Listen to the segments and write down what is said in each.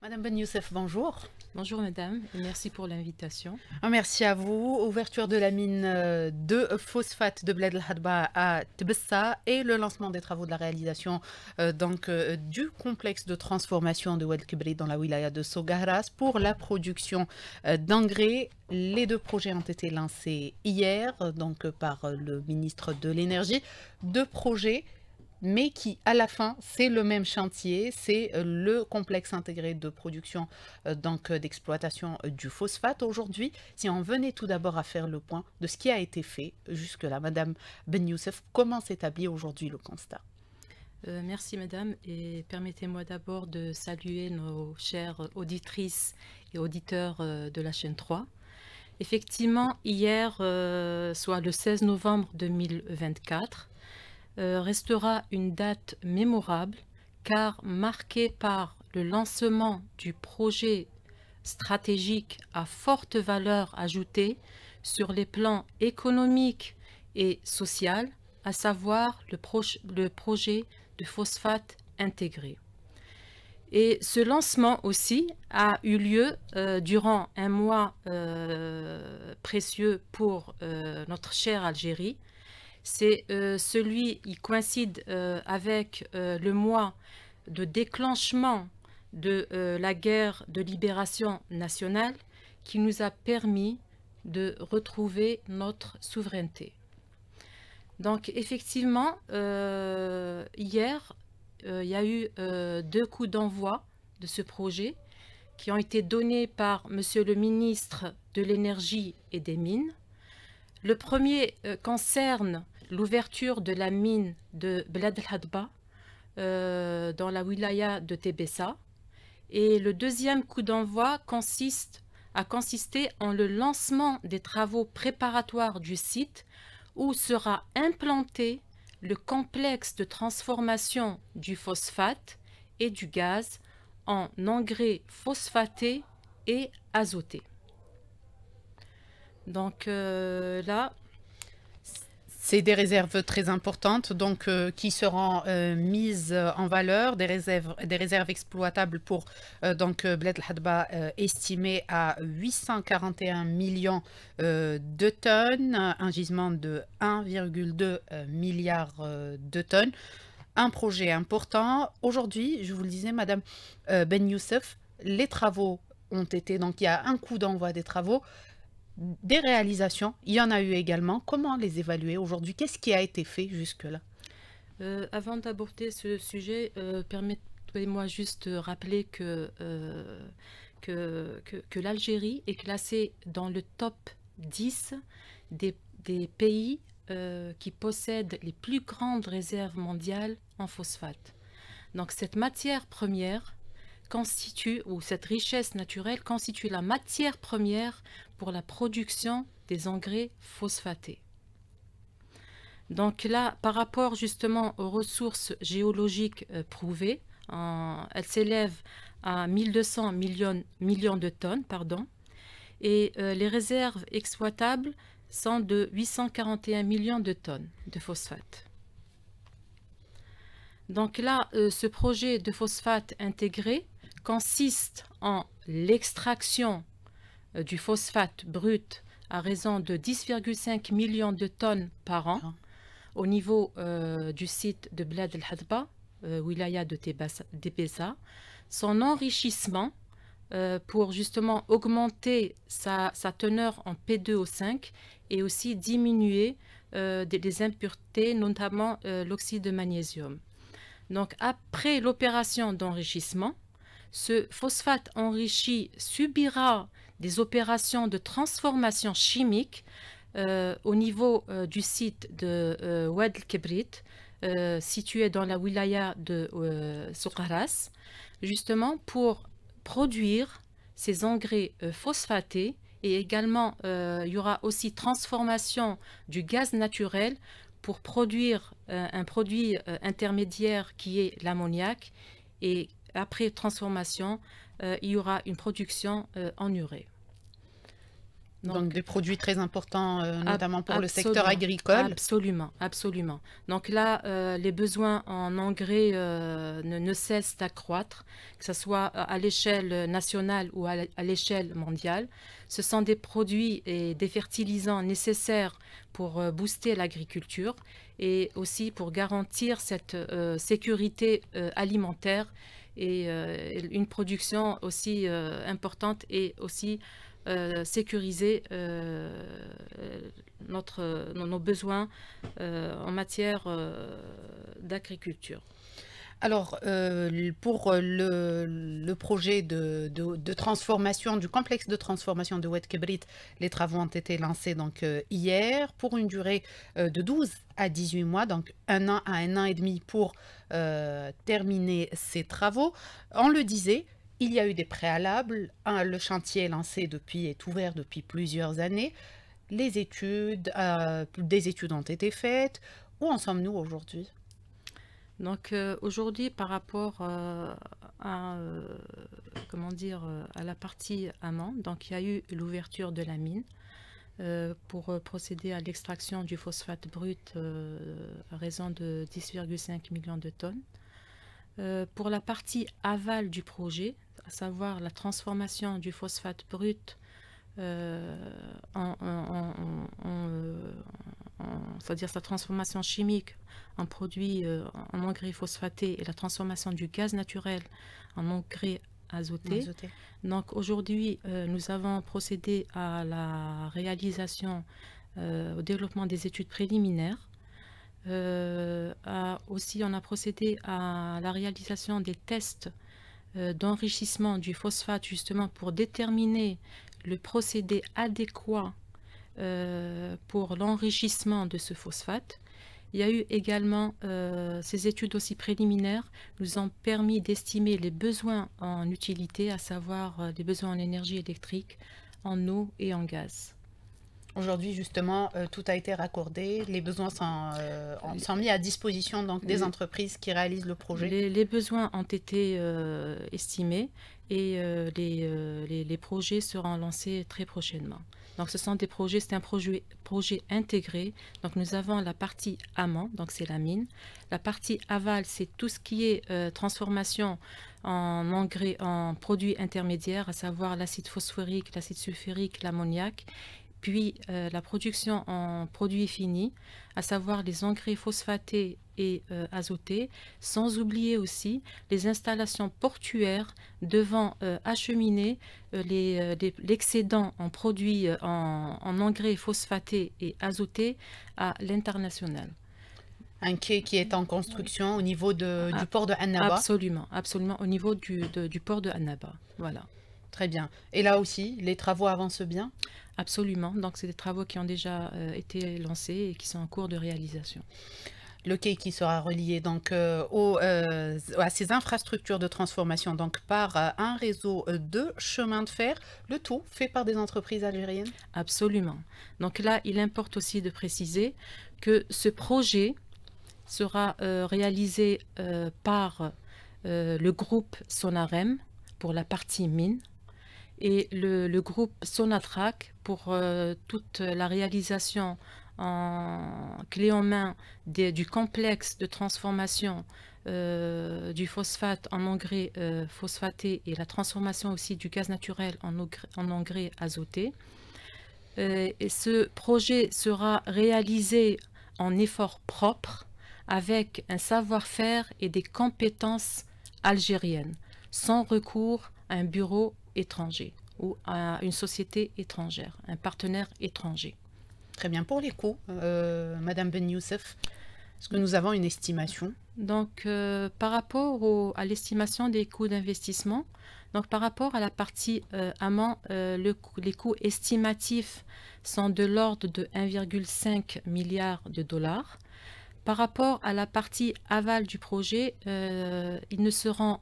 Madame Ben Youssef, bonjour. Bonjour madame, merci pour l'invitation. Merci à vous. Ouverture de la mine euh, de phosphate de Bled el hadba à Tbessa et le lancement des travaux de la réalisation euh, donc, euh, du complexe de transformation de Wad Kibri dans la wilaya de Sogaras pour la production d'engrais. Les deux projets ont été lancés hier donc, par le ministre de l'Énergie. Deux projets mais qui, à la fin, c'est le même chantier, c'est euh, le complexe intégré de production, euh, donc euh, d'exploitation du phosphate. Aujourd'hui, si on venait tout d'abord à faire le point de ce qui a été fait jusque-là, Madame Ben Youssef, comment s'établit aujourd'hui le constat merci madame et permettez-moi d'abord de saluer nos chères auditrices et auditeurs de la chaîne 3. Effectivement, hier, soit le 16 novembre 2024, euh, restera une date mémorable car marquée par le lancement du projet stratégique à forte valeur ajoutée sur les plans économiques et social, à savoir le, projet de phosphate intégré. Et ce lancement aussi a eu lieu euh, durant un mois euh, précieux pour notre chère Algérie, c'est euh, celui, qui coïncide euh, avec euh, le mois de déclenchement de la guerre de libération nationale qui nous a permis de retrouver notre souveraineté. Donc effectivement, hier, il y a eu deux coups d'envoi de ce projet qui ont été donnés par Monsieur le ministre de l'Énergie et des Mines, le premier euh, concerne l'ouverture de la mine de Bled hadba euh, dans la wilaya de Tébessa. Et le deuxième coup d'envoi consiste a consisté en le lancement des travaux préparatoires du site où sera implanté le complexe de transformation du phosphate et du gaz en engrais phosphatés et azotés. Donc euh, là, c'est des réserves très importantes donc, euh, qui seront euh, mises en valeur, des réserves, des réserves exploitables pour donc, Bled Hadba estimé à 841 millions de tonnes, un gisement de 1,2 milliard de tonnes, un projet important. Aujourd'hui, je vous le disais, Madame Ben Youssef, les travaux ont été, donc il y a un coup d'envoi des travaux, des réalisations, il y en a eu également. Comment les évaluer aujourd'hui Qu'est-ce qui a été fait jusque-là euh, Avant d'aborder ce sujet, euh, permettez-moi juste de rappeler euh, que, que, l'Algérie est classée dans le top 10 des pays qui possèdent les plus grandes réserves mondiales en phosphate. Donc cette matière première constitue, ou cette richesse naturelle constitue la matière première pour la production des engrais phosphatés. Donc là, par rapport justement aux ressources géologiques euh, prouvées, elles elle s'élève à 1200 millions, millions, de tonnes. Pardon, et euh, les réserves exploitables sont de 841 millions de tonnes de phosphate. Donc là, euh, ce projet de phosphate intégré consiste en l'extraction euh, du phosphate brut à raison de 10,5 millions de tonnes par an ah. au niveau euh, du site de Blad El Hadba, euh, wilaya de Tebessa, son enrichissement pour justement augmenter sa, teneur en P2O5 et aussi diminuer des, impuretés, notamment l'oxyde de magnésium. Donc après l'opération d'enrichissement, ce phosphate enrichi subira des opérations de transformation chimique euh, au niveau euh, du site de euh, Wad situé dans la wilaya de Soukharas, justement pour produire ces engrais phosphatés et également il y aura aussi transformation du gaz naturel pour produire un produit intermédiaire qui est l'ammoniac et après transformation, euh, il y aura une production euh, en urée. Donc, des produits très importants, euh, notamment pour le secteur agricole. Absolument, absolument. Donc là, les besoins en engrais ne, ne, cessent d'accroître, que ce soit à l'échelle nationale ou à l'échelle mondiale. Ce sont des produits et des fertilisants nécessaires pour booster l'agriculture et aussi pour garantir cette sécurité alimentaire euh, et une production aussi euh, importante et aussi euh, sécuriser nos besoins en matière d'agriculture. Alors, euh, pour euh, le, projet de, transformation, du complexe de transformation de Wetkebrit, les travaux ont été lancés donc, euh, hier pour une durée de 12 à 18 mois, donc un an à un an et demi pour terminer ces travaux. On le disait, il y a eu des préalables. le chantier est lancé depuis, est ouvert depuis plusieurs années. Les études, des études ont été faites. Où en sommes-nous aujourd'hui donc euh, aujourd'hui, par rapport euh, à, euh, comment dire, à la partie amont, donc il y a eu l'ouverture de la mine pour procéder à l'extraction du phosphate brut à raison de 10,5 millions de tonnes. pour la partie aval du projet, à savoir la transformation du phosphate brut en c'est-à-dire sa transformation chimique en produit euh, en engrais phosphaté et la transformation du gaz naturel en engrais azoté. Donc aujourd'hui, euh, nous avons procédé à la réalisation, euh, au développement des études préliminaires. aussi, on a procédé à la réalisation des tests d'enrichissement du phosphate justement pour déterminer le procédé adéquat euh, pour l'enrichissement de ce phosphate. Il y a eu également, euh, ces études aussi préliminaires nous ont permis d'estimer les besoins en utilité, à savoir euh, les besoins en énergie électrique, en eau et en gaz. Aujourd'hui, justement, euh, tout a été raccordé. Les besoins sont, euh, sont mis à disposition donc, des entreprises qui réalisent le projet. Les, besoins ont été euh, estimés et les, projets seront lancés très prochainement. Donc, ce sont des projets, c'est un projet, projet intégré. Donc, nous avons la partie amont, donc c'est la mine. La partie aval, c'est tout ce qui est transformation en engrais, en produits intermédiaires, à savoir l'acide phosphorique, l'acide sulfurique, l'ammoniac puis euh, la production en produits finis, à savoir les engrais phosphatés et euh, azotés, sans oublier aussi les installations portuaires devant euh, acheminer l'excédent en produits en, engrais phosphatés et azotés à l'international. Un quai qui est en construction au niveau du port de Annaba Absolument, absolument, au niveau du, du port de Annaba. Voilà. Très bien. Et là aussi, les travaux avancent bien Absolument. Donc, c'est des travaux qui ont déjà euh, été lancés et qui sont en cours de réalisation. Le quai qui sera relié donc euh, aux, euh, à ces infrastructures de transformation donc par un réseau de chemins de fer, le tout fait par des entreprises algériennes Absolument. Donc là, il importe aussi de préciser que ce projet sera réalisé par le groupe Sonarem pour la partie mine et le, groupe Sonatrac pour euh, toute la réalisation en clé en main du complexe de transformation euh, du phosphate en engrais euh, phosphaté et la transformation aussi du gaz naturel en, engrais, en azoté. et ce projet sera réalisé en effort propre avec un savoir-faire et des compétences algériennes, sans recours un bureau étranger ou à une société étrangère, un partenaire étranger. Très bien. Pour les coûts, euh, Madame Ben Youssef, est-ce que nous avons une estimation Donc, euh, par rapport à l'estimation des coûts d'investissement, donc par rapport à la partie amant euh, amont, le, les coûts estimatifs sont de l'ordre de 1,5 milliard de dollars. Par rapport à la partie aval du projet, ils ne seront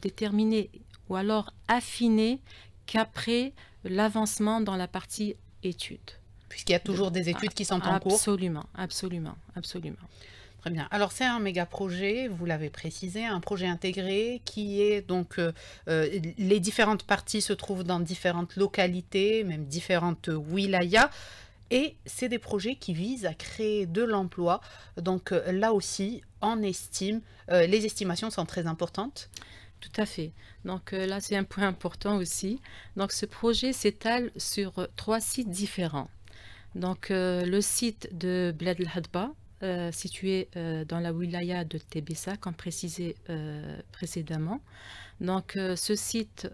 déterminés ou alors affiner qu'après l'avancement dans la partie études. Puisqu'il y a toujours des études qui sont en cours. Absolument, absolument, absolument. Très bien. Alors c'est un méga projet, vous l'avez précisé, un projet intégré qui est donc euh, euh, les différentes parties se trouvent dans différentes localités, même différentes wilayas. Et c'est des projets qui visent à créer de l'emploi. Donc euh, là aussi, on estime, les estimations sont très importantes. Tout à fait. Donc euh, là, c'est un point important aussi. Donc ce projet s'étale sur euh, trois sites différents. Donc euh, le site de Bled Hadba, situé dans la wilaya de Tébessa, comme précisé précédemment. Donc ce site,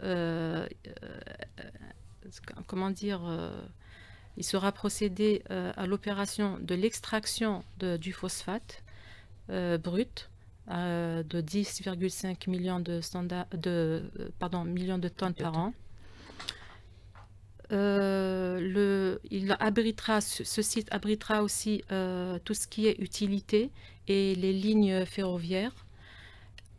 comment dire, il sera procédé à l'opération de l'extraction du phosphate brut euh, de 10,5 millions de, euh, pardon, millions de tonnes par an. Euh, il abritera, ce, site abritera aussi tout ce qui est utilité et les lignes ferroviaires.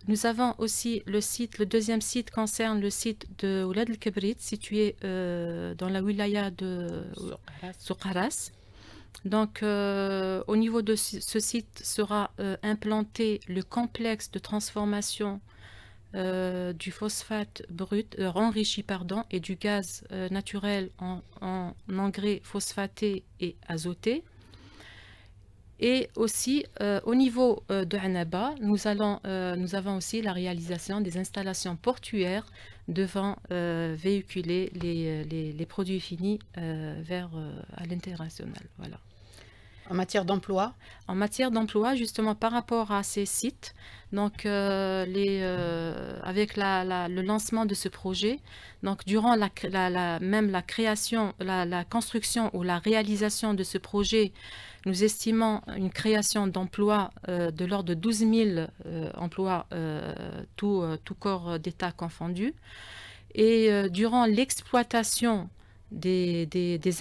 Nous avons aussi le site, le deuxième site concerne le site de Oulad el-Kebrit, situé dans la wilaya de Soukharas. Donc, euh, au niveau de ce site sera euh, implanté le complexe de transformation euh, du phosphate brut, enrichi pardon, et du gaz naturel en, en, engrais phosphaté et azoté. Et aussi, euh, au niveau euh, de Hanaba, nous, allons, euh, nous avons aussi la réalisation des installations portuaires devant véhiculer les, produits finis vers, à l'international. Voilà. En matière d'emploi En matière d'emploi, justement, par rapport à ces sites, donc, les, avec le lancement de ce projet, donc, durant la, la même la création, la, construction ou la réalisation de ce projet nous estimons une création d'emplois euh, de l'ordre de 12 000 euh, emplois, euh, tout, corps d'État confondus. Et durant l'exploitation des,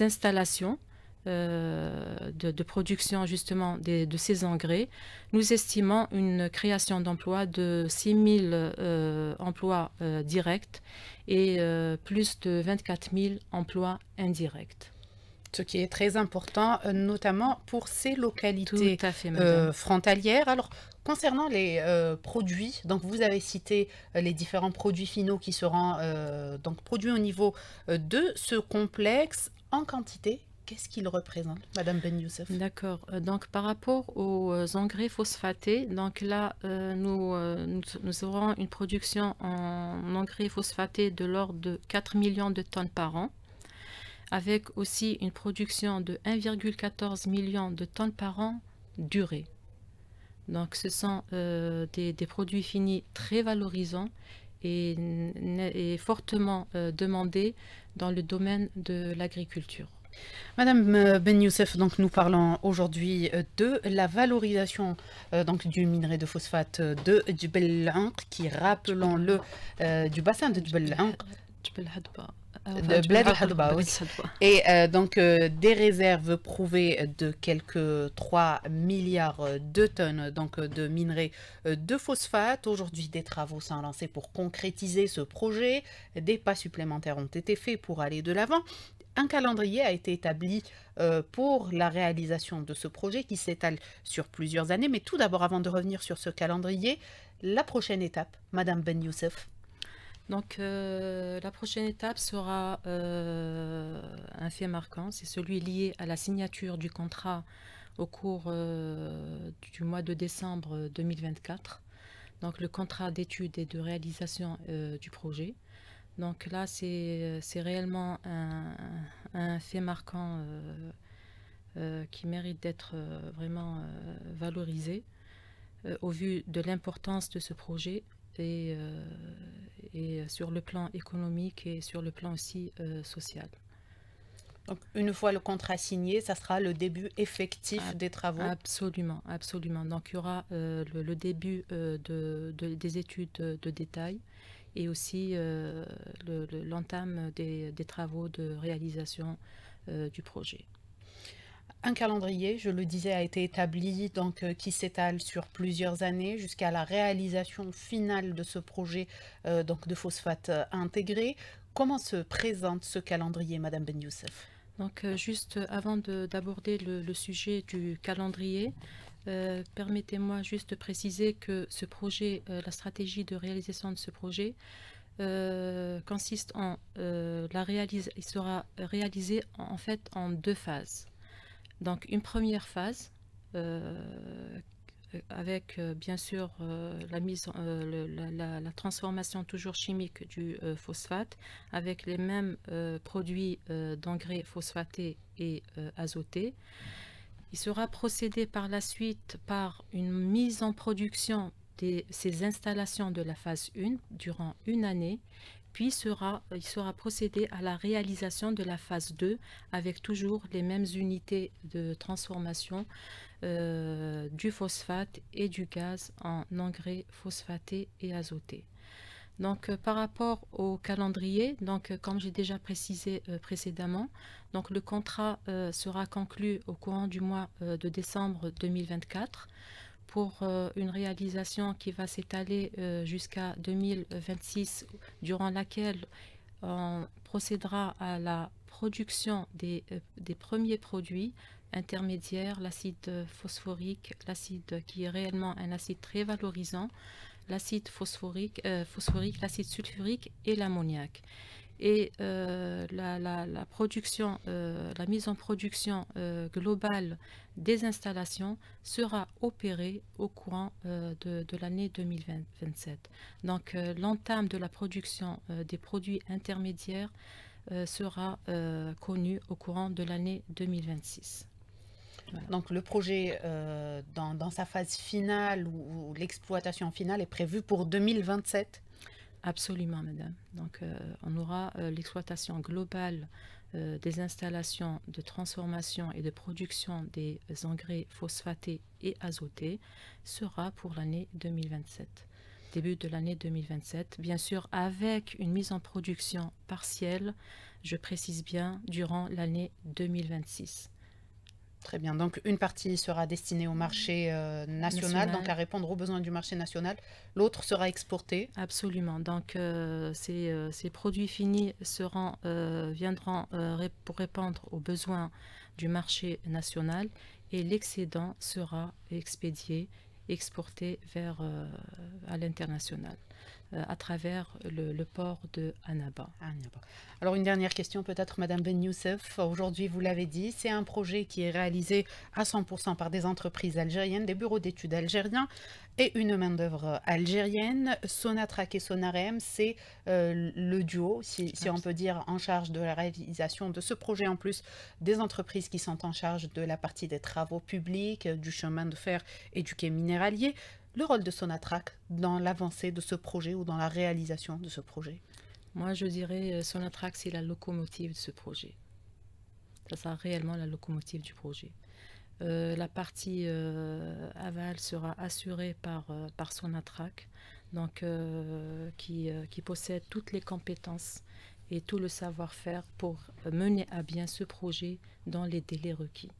installations, de, production justement de ces engrais, nous estimons une création d'emplois de 6 000 emplois directs et plus de 24 000 emplois indirects ce qui est très important, euh, notamment pour ces localités euh, frontalières. Alors, concernant les euh, produits, donc vous avez cité les différents produits finaux qui seront donc produits au niveau de ce complexe en quantité. Qu'est-ce qu'il représente, Madame Ben Youssef D'accord. Donc, par rapport aux engrais phosphatés, donc là, nous, nous, nous, aurons une production en engrais phosphatés de l'ordre de 4 millions de tonnes par an avec aussi une production de 1,14 million de tonnes par an durée. Donc ce sont euh, des, produits finis très valorisants et, fortement euh, demandés dans le domaine de l'agriculture. Madame euh, Ben Youssef, donc nous parlons aujourd'hui de la valorisation donc du minerai de phosphate de Djebel qui, rappelons-le, du bassin de Djebel ah, Bled Et euh, donc, euh, des réserves prouvées de quelques 3 milliards de tonnes donc, euh, de minerais de phosphate. Aujourd'hui, des travaux sont lancés pour concrétiser ce projet. Des pas supplémentaires ont été faits pour aller de l'avant. Un calendrier a été établi pour la réalisation de ce projet qui s'étale sur plusieurs années. Mais tout d'abord, avant de revenir sur ce calendrier, la prochaine étape, Madame Ben Youssef, donc, euh, la prochaine étape sera euh, un fait marquant, c'est celui lié à la signature du contrat au cours euh, du mois de décembre 2024. Donc, le contrat d'étude et de réalisation du projet. Donc là, c'est réellement un, un, fait marquant qui mérite d'être vraiment valorisé au vu de l'importance de ce projet euh, et, sur le plan économique et sur le plan aussi euh, social. Donc, une fois le contrat signé, ça sera le début effectif des travaux Absolument, absolument. Donc, il y aura euh, le, début des études de, détail et aussi l'entame des, travaux de réalisation du projet. Un calendrier, je le disais, a été établi, donc euh, qui s'étale sur plusieurs années jusqu'à la réalisation finale de ce projet euh, donc de phosphate euh, intégré. Comment se présente ce calendrier, Madame Ben Youssef Donc, juste avant d'aborder le, sujet du calendrier, permettez-moi juste de préciser que ce projet, la stratégie de réalisation de ce projet, consiste en la réalise, il sera réalisé en fait en deux phases. Donc une première phase euh, avec euh, bien sûr euh, la, mise, la, transformation toujours chimique du phosphate avec les mêmes produits d'engrais phosphatés et azotés. Il sera procédé par la suite par une mise en production de ces installations de la phase 1 durant une année puis sera, il sera procédé à la réalisation de la phase 2 avec toujours les mêmes unités de transformation euh, du phosphate et du gaz en engrais phosphaté et azoté. Donc euh, par rapport au calendrier, donc euh, comme j'ai déjà précisé précédemment, donc le contrat sera conclu au courant du mois de décembre 2024 pour euh, une réalisation qui va s'étaler euh, jusqu'à 2026, durant laquelle on procédera à la production euh, des, premiers produits intermédiaires, l'acide phosphorique, l'acide qui est réellement un acide très valorisant, l'acide phosphorique, phosphorique l'acide sulfurique et l'ammoniac et euh, la, production, euh, la mise en production euh, globale des installations sera opérée au courant de, l'année 2027. Donc l'entame de la production des produits intermédiaires sera connue au courant de l'année 2026. Donc le projet dans, dans, sa phase finale ou l'exploitation finale est prévue pour 2027 Absolument, madame. Donc, euh, on aura euh, l'exploitation globale euh, des installations de transformation et de production des engrais phosphatés et azotés sera pour l'année 2027 début de l'année 2027, bien sûr avec une mise en production partielle, je précise bien, durant l'année 2026. Très bien. Donc, une partie sera destinée au marché euh, national, donc à répondre aux besoins du marché national. L'autre sera exportée. Absolument. Donc, euh, euh, ces, produits finis viendront pour répondre aux besoins du marché national et l'excédent sera expédié, exporté vers à l'international. Euh, à travers le, port de Annaba. Alors une dernière question peut-être, Madame Ben Youssef. Aujourd'hui, vous l'avez dit, c'est un projet qui est réalisé à 100% par des entreprises algériennes, des bureaux d'études algériens et une main-d'œuvre algérienne. Sonatrac et Sonarem, c'est euh, le duo, si, si on peut dire, en charge de la réalisation de ce projet, en plus des entreprises qui sont en charge de la partie des travaux publics, du chemin de fer et du quai minéralier le rôle de Sonatrac dans l'avancée de ce projet ou dans la réalisation de ce projet Moi, je dirais euh, Sonatrac, c'est la locomotive de ce projet. Ça sera réellement la locomotive du projet. Euh, la partie euh, aval sera assurée par, Sonatrac, donc, qui, qui, possède toutes les compétences et tout le savoir-faire pour mener à bien ce projet dans les délais requis.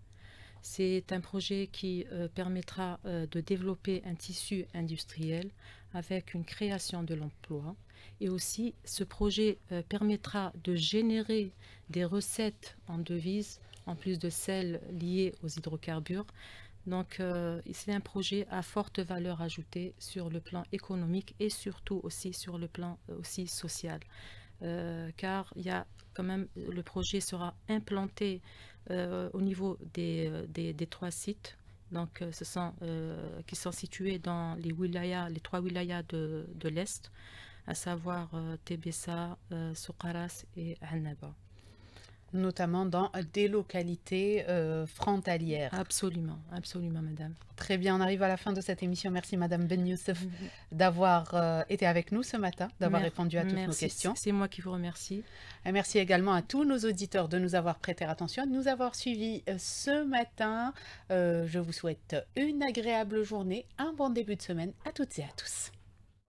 C'est un projet qui euh, permettra euh, de développer un tissu industriel avec une création de l'emploi. Et aussi, ce projet euh, permettra de générer des recettes en devises, en plus de celles liées aux hydrocarbures. Donc, c'est un projet à forte valeur ajoutée sur le plan économique et surtout aussi sur le plan aussi social. Euh, car il quand même le projet sera implanté euh, au niveau euh, des, trois sites. Donc, ce sont qui sont situés dans les wilayas, les trois wilayas de, l'Est, à savoir Tebessa, Soukaras et Annaba notamment dans des localités euh, frontalières. Absolument, absolument, madame. Très bien, on arrive à la fin de cette émission. Merci, madame Ben Youssef, mm-hmm. d'avoir euh, été avec nous ce matin, d'avoir répondu à toutes nos questions. C'est moi qui vous remercie. merci également à tous nos auditeurs de nous avoir prêté attention, de nous avoir suivis euh, ce matin. je vous souhaite une agréable journée, un bon début de semaine à toutes et à tous.